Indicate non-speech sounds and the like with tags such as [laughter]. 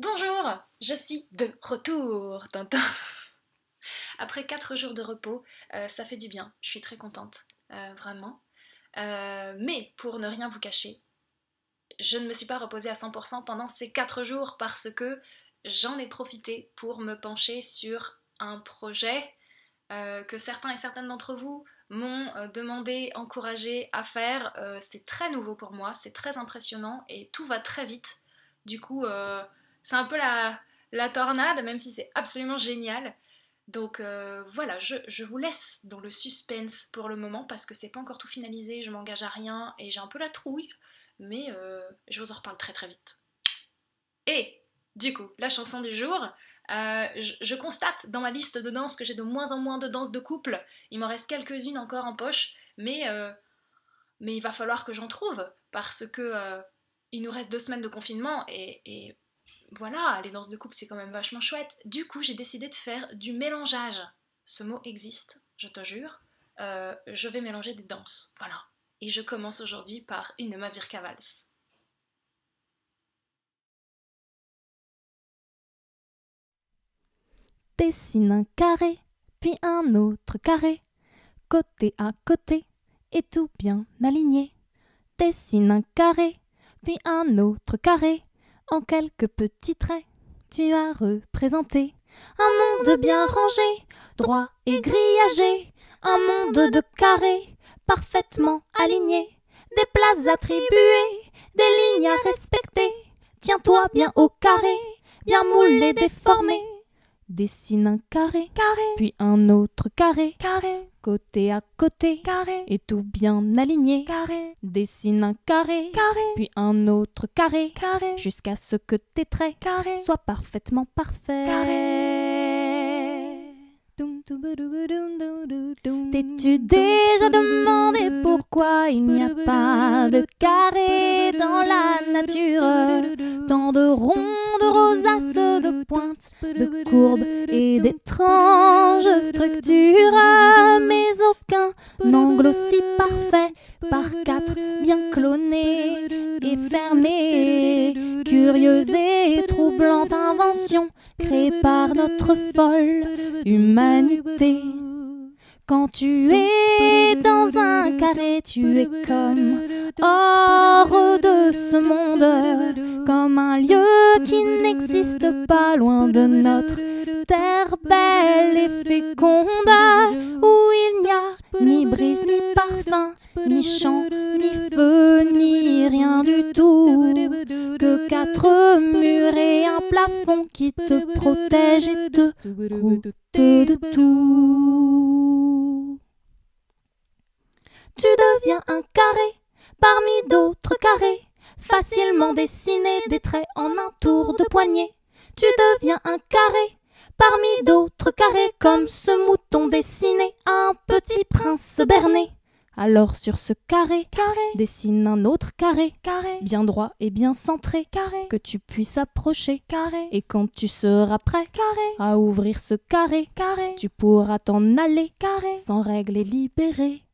Bonjour, je suis de retour, Tintin. [laughs] Après 4 jours de repos, euh, ça fait du bien, je suis très contente, euh, vraiment. Euh, mais pour ne rien vous cacher, je ne me suis pas reposée à 100% pendant ces 4 jours parce que j'en ai profité pour me pencher sur un projet que certains et certaines d'entre vous m'ont demandé, encouragé à faire. c'est très nouveau pour moi, c'est très impressionnant et tout va très vite. Du coup, c'est un peu la, tornade, même si c'est absolument génial. Donc euh, voilà, je, vous laisse dans le suspense pour le moment parce que c'est pas encore tout finalisé, je m'engage à rien et j'ai un peu la trouille, mais euh, je vous en reparle très très vite. Et du coup, la chanson du jour, euh, je, constate dans ma liste de danses que j'ai de moins en moins de danses de couple. Il m'en reste quelques-unes encore en poche, mais, mais il va falloir que j'en trouve parce que il nous reste deux semaines de confinement et voilà, les danses de couple, c'est quand même vachement chouette. Du coup, j'ai décidé de faire du mélangeage. Ce mot existe, je te jure. Euh, je vais mélanger des danses, voilà. Et je commence aujourd'hui par une mazurka valse. Dessine un carré, puis un autre carré, côté à côté, et tout bien aligné. Dessine un carré, puis un autre carré, en quelques petits traits, tu as représenté un monde bien rangé, droit et grillagé, un monde de carrés parfaitement alignés, des places attribuées, des lignes à respecter. Tiens-toi bien au carré, bien moulé, déformé. Dessine un carré, carré, puis un autre carré, carré, côté à côté, carré, et tout bien aligné, carré. Dessine un carré, carré, puis un autre carré, carré, jusqu'à ce que tes traits, carré, soient parfaitement parfaits. T'es-tu déjà demandé pourquoi il n'y a pas de carré dans la nature Tant de ronds de courbes et d'étranges structures, mais aucun angle aussi parfait, par quatre bien cloné et fermé, curieuse et troublante invention créée par notre folle humanité. Quand tu es dans un carré, tu es comme hors de ce monde pas loin de notre terre belle et féconde, où il n'y a ni brise, ni parfum, ni chant, ni feu, ni rien du tout, que quatre murs et un plafond qui te protègent et te de tout. Tu deviens un carré parmi d'autres carrés, facilement dessiné des traits en un tour de poignet tu deviens un carré parmi d'autres carrés comme ce mouton dessiné un petit prince berné. Alors sur ce carré, carré, dessine un autre carré, carré, bien droit et bien centré, carré, que tu puisses approcher, carré, et quand tu seras prêt, carré, à ouvrir ce carré, carré, tu pourras t'en aller, carré, sans règle et libéré.